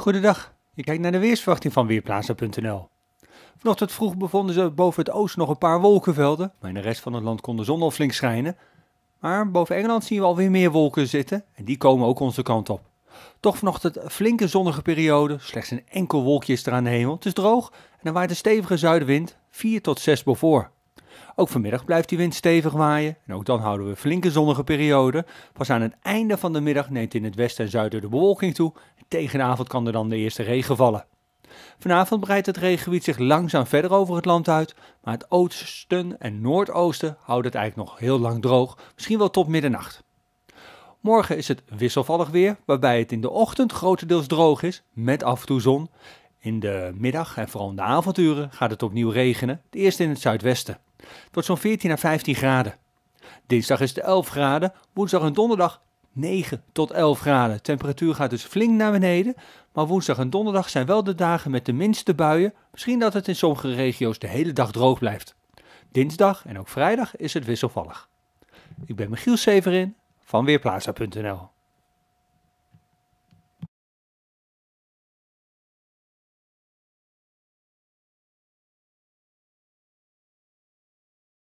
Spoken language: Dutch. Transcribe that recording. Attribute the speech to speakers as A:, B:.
A: Goedendag, ik kijk naar de weersverwachting van Weerplaza.nl. Vanochtend vroeg bevonden ze boven het oosten nog een paar wolkenvelden, maar in de rest van het land kon de zon al flink schijnen. Maar boven Engeland zien we alweer meer wolken zitten en die komen ook onze kant op. Toch vanochtend flinke zonnige periode, slechts een enkel wolkje is er aan de hemel. Het is droog en er waait een stevige zuidenwind, 4 tot 6 boven. Ook vanmiddag blijft die wind stevig waaien en ook dan houden we flinke zonnige perioden. Pas aan het einde van de middag neemt in het westen en zuiden de bewolking toe en tegen avond kan er dan de eerste regen vallen. Vanavond breidt het regengebied zich langzaam verder over het land uit, maar het oosten en noordoosten houdt het eigenlijk nog heel lang droog, misschien wel tot middernacht. Morgen is het wisselvallig weer, waarbij het in de ochtend grotendeels droog is, met af en toe zon. In de middag en vooral in de avonduren gaat het opnieuw regenen, het eerst in het zuidwesten tot zo'n 14 à 15 graden. Dinsdag is het 11 graden, woensdag en donderdag 9 tot 11 graden. Temperatuur gaat dus flink naar beneden, maar woensdag en donderdag zijn wel de dagen met de minste buien. Misschien dat het in sommige regio's de hele dag droog blijft. Dinsdag en ook vrijdag is het wisselvallig. Ik ben Michiel Severin van Weerplaza.nl